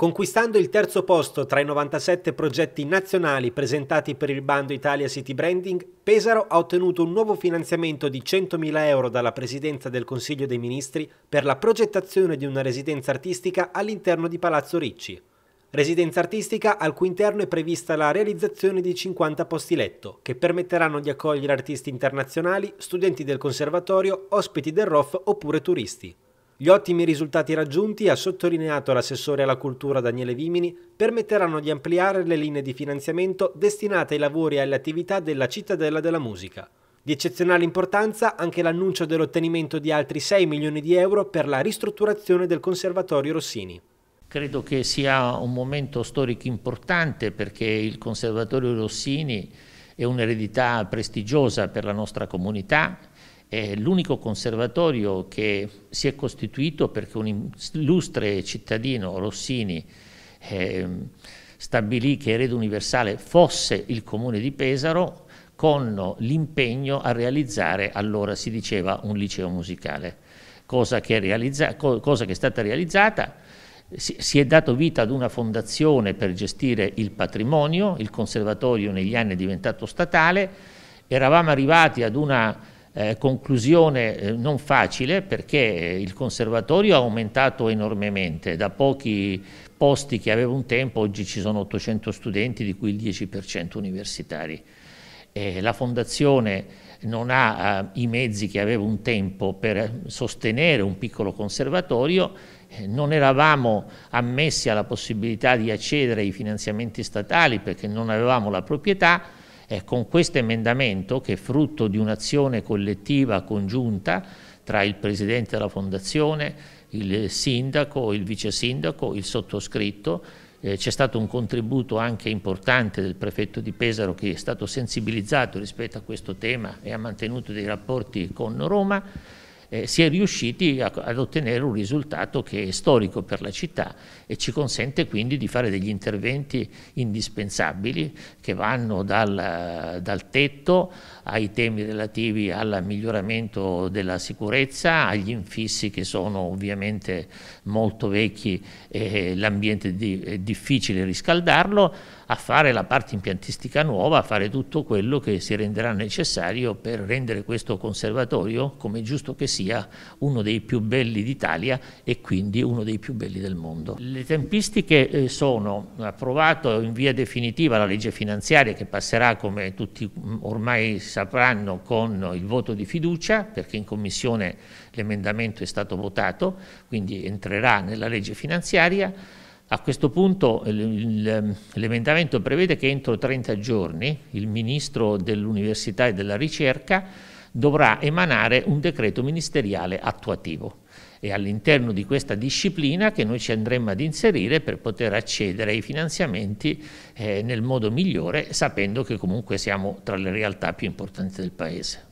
conquistando il terzo posto tra i 97 progetti nazionali presentati per il bando Italia City Branding, Pesaro ha ottenuto un nuovo finanziamento di 100.000 euro dalla Presidenza del Consiglio dei Ministri per la progettazione di una residenza artistica all'interno di Palazzo Ricci. Residenza artistica al cui interno è prevista la realizzazione di 50 posti letto, che permetteranno di accogliere artisti internazionali, studenti del conservatorio, ospiti del ROF oppure turisti. Gli ottimi risultati raggiunti, ha sottolineato l'assessore alla cultura Daniele Vimini, permetteranno di ampliare le linee di finanziamento destinate ai lavori e alle attività della cittadella della musica. Di eccezionale importanza anche l'annuncio dell'ottenimento di altri 6 milioni di euro per la ristrutturazione del Conservatorio Rossini. Credo che sia un momento storico importante perché il Conservatorio Rossini è un'eredità prestigiosa per la nostra comunità, è l'unico conservatorio che si è costituito perché un illustre cittadino, Rossini, eh, stabilì che Erede Universale fosse il comune di Pesaro con l'impegno a realizzare, allora si diceva, un liceo musicale, cosa che è, cosa che è stata realizzata. Si, si è dato vita ad una fondazione per gestire il patrimonio, il conservatorio negli anni è diventato statale, eravamo arrivati ad una eh, conclusione eh, non facile perché eh, il conservatorio ha aumentato enormemente, da pochi posti che aveva un tempo oggi ci sono 800 studenti di cui il 10% universitari. Eh, la fondazione non ha i mezzi che aveva un tempo per sostenere un piccolo conservatorio, non eravamo ammessi alla possibilità di accedere ai finanziamenti statali perché non avevamo la proprietà, eh, con questo emendamento, che è frutto di un'azione collettiva congiunta tra il Presidente della Fondazione, il Sindaco, il Vice Sindaco, il sottoscritto, eh, c'è stato un contributo anche importante del prefetto di Pesaro che è stato sensibilizzato rispetto a questo tema e ha mantenuto dei rapporti con Roma eh, si è riusciti a, ad ottenere un risultato che è storico per la città e ci consente quindi di fare degli interventi indispensabili che vanno dal, dal tetto ai temi relativi al miglioramento della sicurezza, agli infissi che sono ovviamente molto vecchi e l'ambiente di, è difficile riscaldarlo, a fare la parte impiantistica nuova, a fare tutto quello che si renderà necessario per rendere questo conservatorio, come giusto che sia, sia uno dei più belli d'Italia e quindi uno dei più belli del mondo. Le tempistiche eh, sono approvato in via definitiva la legge finanziaria che passerà come tutti ormai sapranno con il voto di fiducia perché in commissione l'emendamento è stato votato, quindi entrerà nella legge finanziaria. A questo punto l'emendamento prevede che entro 30 giorni il Ministro dell'Università e della Ricerca dovrà emanare un decreto ministeriale attuativo e all'interno di questa disciplina che noi ci andremo ad inserire per poter accedere ai finanziamenti eh, nel modo migliore sapendo che comunque siamo tra le realtà più importanti del Paese.